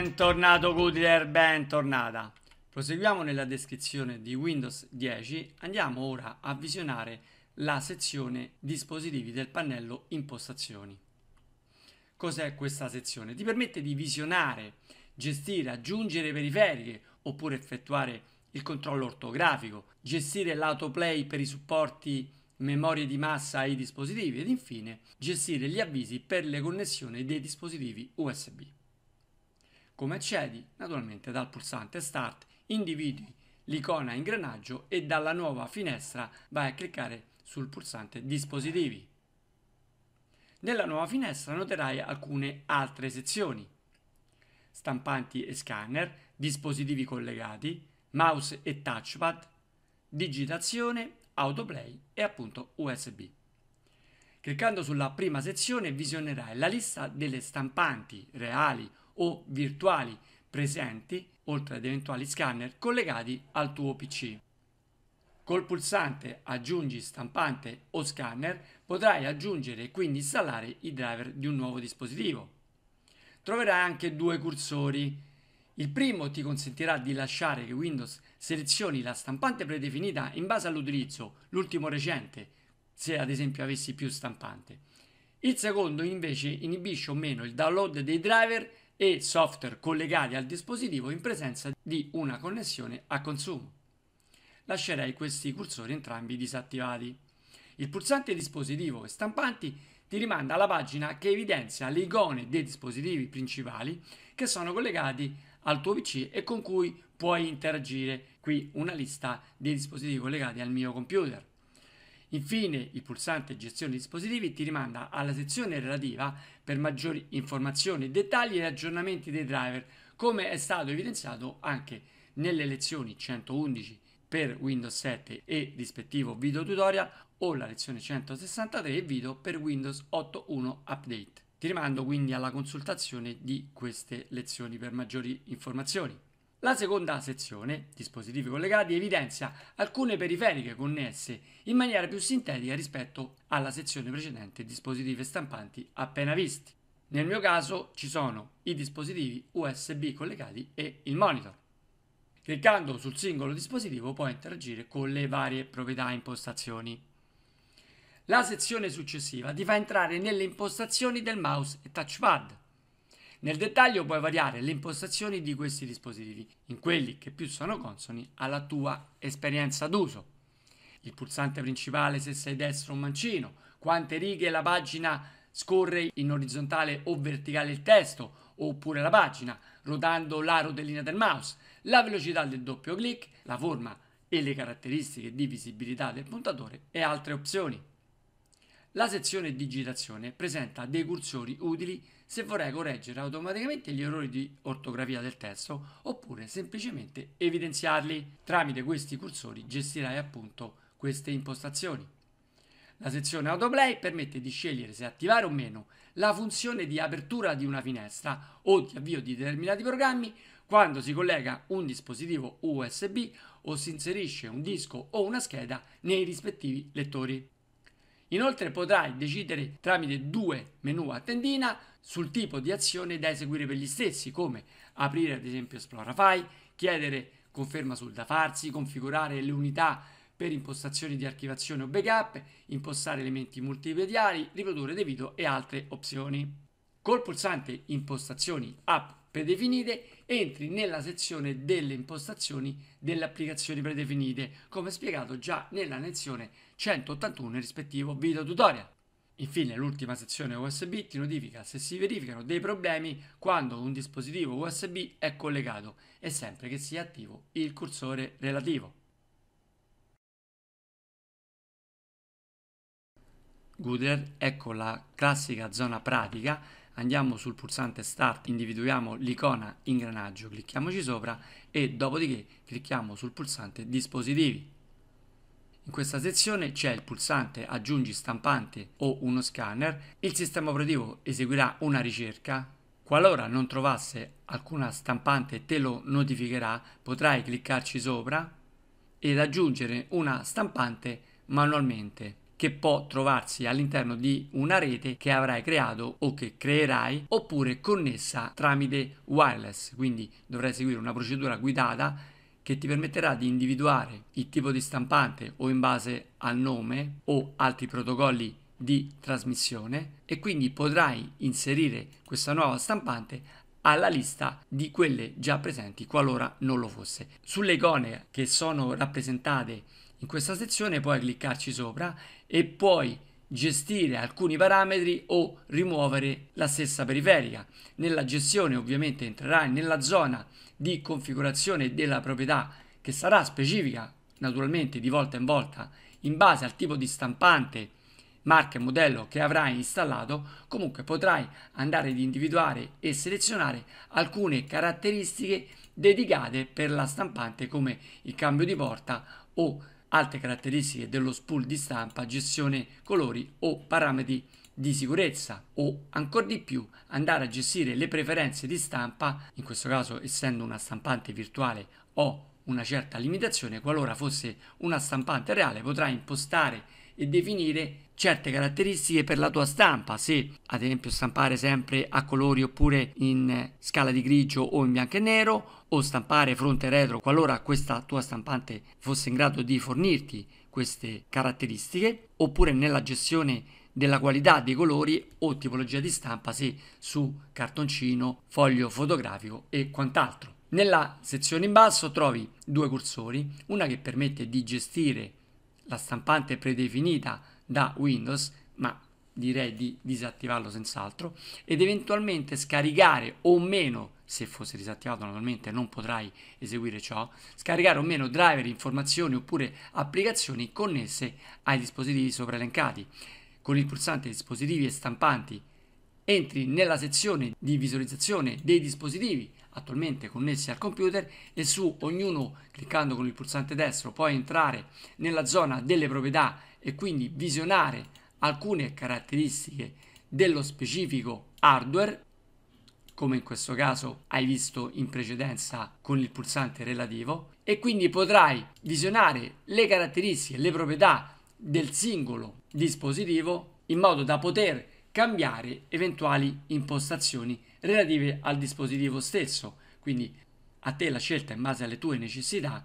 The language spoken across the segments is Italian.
Bentornato Goodler, bentornata. Proseguiamo nella descrizione di Windows 10, andiamo ora a visionare la sezione dispositivi del pannello impostazioni. Cos'è questa sezione? Ti permette di visionare, gestire, aggiungere periferiche oppure effettuare il controllo ortografico, gestire l'autoplay per i supporti memorie di massa ai dispositivi ed infine gestire gli avvisi per le connessioni dei dispositivi USB. Come accedi? Naturalmente dal pulsante Start individui l'icona ingranaggio e dalla nuova finestra vai a cliccare sul pulsante Dispositivi. Nella nuova finestra noterai alcune altre sezioni. Stampanti e scanner, dispositivi collegati, mouse e touchpad, digitazione, autoplay e appunto USB. Cliccando sulla prima sezione visionerai la lista delle stampanti reali o virtuali presenti, oltre ad eventuali scanner, collegati al tuo PC. Col pulsante Aggiungi stampante o scanner potrai aggiungere e quindi installare i driver di un nuovo dispositivo. Troverai anche due cursori. Il primo ti consentirà di lasciare che Windows selezioni la stampante predefinita in base all'utilizzo, l'ultimo recente, se ad esempio avessi più stampante. Il secondo invece inibisce o meno il download dei driver e software collegati al dispositivo in presenza di una connessione a consumo. Lascerei questi cursori entrambi disattivati. Il pulsante dispositivo e stampanti ti rimanda alla pagina che evidenzia le icone dei dispositivi principali che sono collegati al tuo PC e con cui puoi interagire. Qui una lista dei dispositivi collegati al mio computer. Infine il pulsante gestione dispositivi ti rimanda alla sezione relativa per maggiori informazioni, dettagli e aggiornamenti dei driver come è stato evidenziato anche nelle lezioni 111 per Windows 7 e rispettivo video tutorial o la lezione 163 e video per Windows 8.1 Update. Ti rimando quindi alla consultazione di queste lezioni per maggiori informazioni. La seconda sezione, dispositivi collegati, evidenzia alcune periferiche connesse in maniera più sintetica rispetto alla sezione precedente, dispositivi stampanti appena visti. Nel mio caso ci sono i dispositivi USB collegati e il monitor. Cliccando sul singolo dispositivo puoi interagire con le varie proprietà e impostazioni. La sezione successiva ti fa entrare nelle impostazioni del mouse e touchpad. Nel dettaglio puoi variare le impostazioni di questi dispositivi in quelli che più sono consoni alla tua esperienza d'uso. Il pulsante principale se sei destro o mancino, quante righe la pagina scorre in orizzontale o verticale il testo oppure la pagina, rotando la rotellina del mouse, la velocità del doppio clic, la forma e le caratteristiche di visibilità del puntatore e altre opzioni. La sezione digitazione presenta dei cursori utili se vorrei correggere automaticamente gli errori di ortografia del testo oppure semplicemente evidenziarli. Tramite questi cursori gestirai appunto queste impostazioni. La sezione autoplay permette di scegliere se attivare o meno la funzione di apertura di una finestra o di avvio di determinati programmi quando si collega un dispositivo USB o si inserisce un disco o una scheda nei rispettivi lettori. Inoltre potrai decidere tramite due menu a tendina sul tipo di azione da eseguire per gli stessi, come aprire ad esempio Explorify, chiedere conferma sul da farsi, configurare le unità per impostazioni di archivazione o backup, impostare elementi multimediali, riprodurre dei video e altre opzioni. Col pulsante impostazioni app predefinite, entri nella sezione delle impostazioni delle applicazioni predefinite, come spiegato già nella lezione 181 rispettivo video tutorial. Infine, l'ultima sezione USB ti notifica se si verificano dei problemi quando un dispositivo USB è collegato e sempre che sia attivo il cursore relativo. Gooder, ecco la classica zona pratica andiamo sul pulsante Start, individuiamo l'icona ingranaggio, clicchiamoci sopra e dopodiché clicchiamo sul pulsante Dispositivi. In questa sezione c'è il pulsante Aggiungi stampante o uno scanner, il sistema operativo eseguirà una ricerca, qualora non trovasse alcuna stampante te lo notificherà, potrai cliccarci sopra ed aggiungere una stampante manualmente che può trovarsi all'interno di una rete che avrai creato o che creerai oppure connessa tramite wireless, quindi dovrai seguire una procedura guidata che ti permetterà di individuare il tipo di stampante o in base al nome o altri protocolli di trasmissione e quindi potrai inserire questa nuova stampante alla lista di quelle già presenti qualora non lo fosse. Sulle icone che sono rappresentate in questa sezione puoi cliccarci sopra e puoi gestire alcuni parametri o rimuovere la stessa periferica. Nella gestione ovviamente entrerai nella zona di configurazione della proprietà che sarà specifica naturalmente di volta in volta in base al tipo di stampante marca e modello che avrai installato, comunque potrai andare ad individuare e selezionare alcune caratteristiche dedicate per la stampante come il cambio di porta o altre caratteristiche dello spool di stampa, gestione colori o parametri di sicurezza o ancora di più andare a gestire le preferenze di stampa, in questo caso essendo una stampante virtuale o una certa limitazione, qualora fosse una stampante reale potrà impostare e definire certe caratteristiche per la tua stampa, se ad esempio stampare sempre a colori oppure in scala di grigio o in bianco e nero, o stampare fronte e retro qualora questa tua stampante fosse in grado di fornirti queste caratteristiche, oppure nella gestione della qualità dei colori o tipologia di stampa, se su cartoncino, foglio fotografico e quant'altro. Nella sezione in basso trovi due cursori, una che permette di gestire la stampante predefinita da Windows, ma direi di disattivarlo senz'altro, ed eventualmente scaricare o meno, se fosse disattivato normalmente non potrai eseguire ciò, scaricare o meno driver, informazioni oppure applicazioni connesse ai dispositivi sopra elencati. Con il pulsante dispositivi e stampanti entri nella sezione di visualizzazione dei dispositivi attualmente connessi al computer e su ognuno cliccando con il pulsante destro puoi entrare nella zona delle proprietà e quindi visionare alcune caratteristiche dello specifico hardware come in questo caso hai visto in precedenza con il pulsante relativo e quindi potrai visionare le caratteristiche, le proprietà del singolo dispositivo in modo da poter cambiare eventuali impostazioni relative al dispositivo stesso. Quindi a te la scelta in base alle tue necessità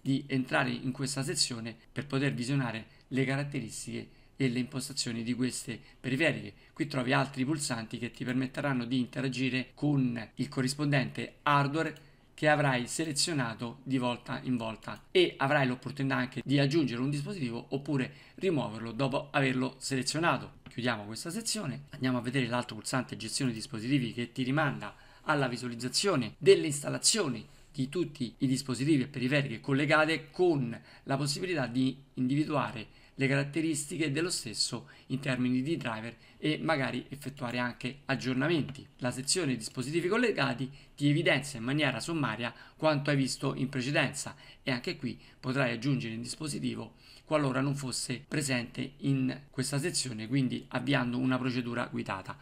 di entrare in questa sezione per poter visionare le caratteristiche e le impostazioni di queste periferiche. Qui trovi altri pulsanti che ti permetteranno di interagire con il corrispondente hardware che avrai selezionato di volta in volta e avrai l'opportunità anche di aggiungere un dispositivo oppure rimuoverlo dopo averlo selezionato. Chiudiamo questa sezione, andiamo a vedere l'altro pulsante gestione dispositivi che ti rimanda alla visualizzazione delle installazioni di tutti i dispositivi e periferiche collegate con la possibilità di individuare le caratteristiche dello stesso in termini di driver e magari effettuare anche aggiornamenti. La sezione dispositivi collegati ti evidenzia in maniera sommaria quanto hai visto in precedenza e anche qui potrai aggiungere il dispositivo qualora non fosse presente in questa sezione, quindi avviando una procedura guidata.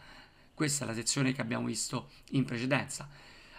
Questa è la sezione che abbiamo visto in precedenza.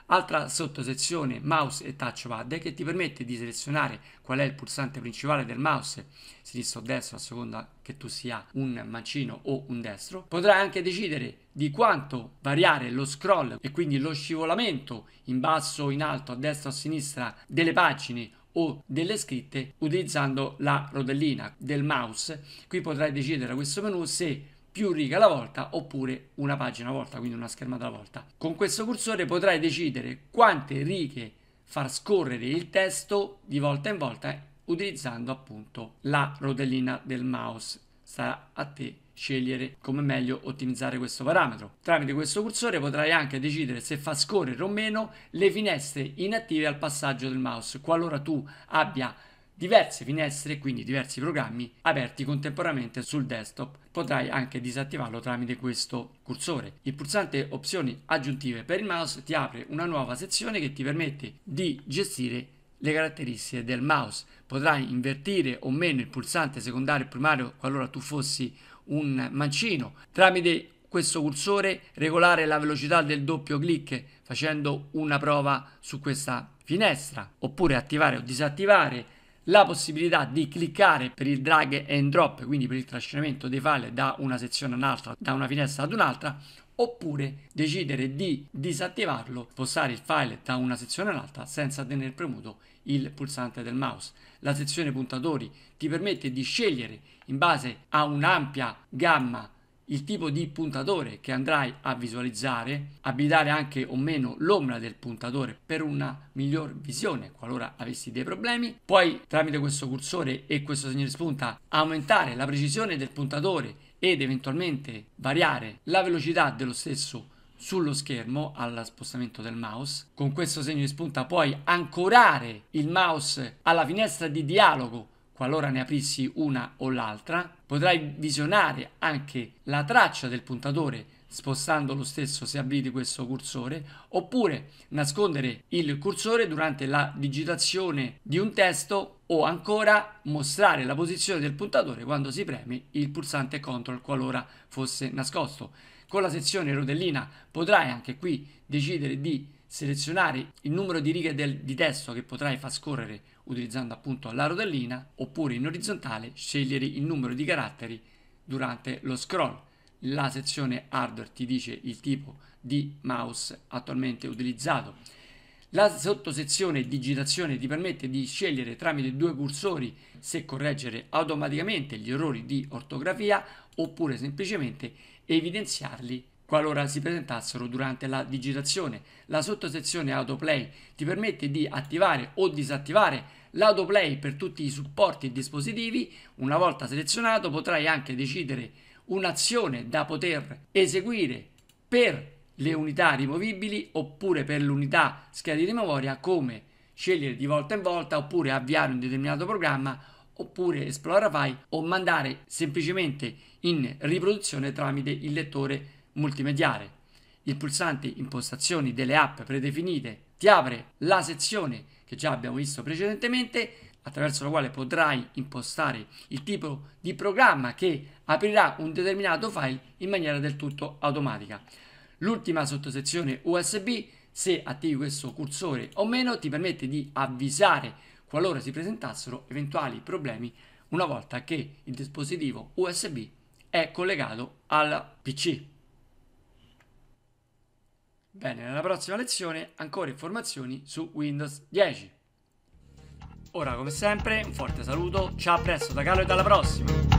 Altra sottosezione mouse e touchpad che ti permette di selezionare qual è il pulsante principale del mouse, sinistro o destro a seconda che tu sia un mancino o un destro. Potrai anche decidere di quanto variare lo scroll e quindi lo scivolamento in basso in alto, a destra o a sinistra delle pagine o delle scritte utilizzando la rotellina del mouse. Qui potrai decidere da questo menu se più righe alla volta oppure una pagina alla volta, quindi una schermata alla volta. Con questo cursore potrai decidere quante righe far scorrere il testo di volta in volta utilizzando appunto la rotellina del mouse. Sarà a te scegliere come meglio ottimizzare questo parametro. Tramite questo cursore potrai anche decidere se far scorrere o meno le finestre inattive al passaggio del mouse, qualora tu abbia diverse finestre e quindi diversi programmi aperti contemporaneamente sul desktop. Potrai anche disattivarlo tramite questo cursore. Il pulsante opzioni aggiuntive per il mouse ti apre una nuova sezione che ti permette di gestire le caratteristiche del mouse. Potrai invertire o meno il pulsante secondario e primario qualora tu fossi un mancino. Tramite questo cursore regolare la velocità del doppio clic facendo una prova su questa finestra oppure attivare o disattivare la possibilità di cliccare per il drag and drop, quindi per il trascinamento dei file da una sezione all'altra, da una finestra ad un'altra, oppure decidere di disattivarlo, spostare il file da una sezione all'altra senza tenere premuto il pulsante del mouse. La sezione puntatori ti permette di scegliere in base a un'ampia gamma il tipo di puntatore che andrai a visualizzare, abitare anche o meno l'ombra del puntatore per una miglior visione qualora avessi dei problemi, poi tramite questo cursore e questo segno di spunta aumentare la precisione del puntatore ed eventualmente variare la velocità dello stesso sullo schermo al spostamento del mouse. Con questo segno di spunta puoi ancorare il mouse alla finestra di dialogo qualora ne aprissi una o l'altra, potrai visionare anche la traccia del puntatore spostando lo stesso se aprite questo cursore oppure nascondere il cursore durante la digitazione di un testo o ancora mostrare la posizione del puntatore quando si preme il pulsante CTRL qualora fosse nascosto. Con la sezione rotellina potrai anche qui decidere di selezionare il numero di righe del, di testo che potrai far scorrere utilizzando appunto la rodellina oppure in orizzontale scegliere il numero di caratteri durante lo scroll. La sezione hardware ti dice il tipo di mouse attualmente utilizzato. La sottosezione digitazione ti permette di scegliere tramite due cursori se correggere automaticamente gli errori di ortografia oppure semplicemente evidenziarli qualora si presentassero durante la digitazione. La sottosezione Autoplay ti permette di attivare o disattivare l'autoplay per tutti i supporti e dispositivi. Una volta selezionato potrai anche decidere un'azione da poter eseguire per le unità rimovibili oppure per l'unità scheda di memoria come scegliere di volta in volta oppure avviare un determinato programma oppure esplorare file o mandare semplicemente in riproduzione tramite il lettore multimediale. Il pulsante impostazioni delle app predefinite ti apre la sezione che già abbiamo visto precedentemente attraverso la quale potrai impostare il tipo di programma che aprirà un determinato file in maniera del tutto automatica. L'ultima sottosezione USB, se attivi questo cursore o meno, ti permette di avvisare qualora si presentassero eventuali problemi una volta che il dispositivo USB è collegato al PC. Bene, nella prossima lezione ancora informazioni su Windows 10. Ora come sempre un forte saluto, ciao a presto da Carlo e alla prossima!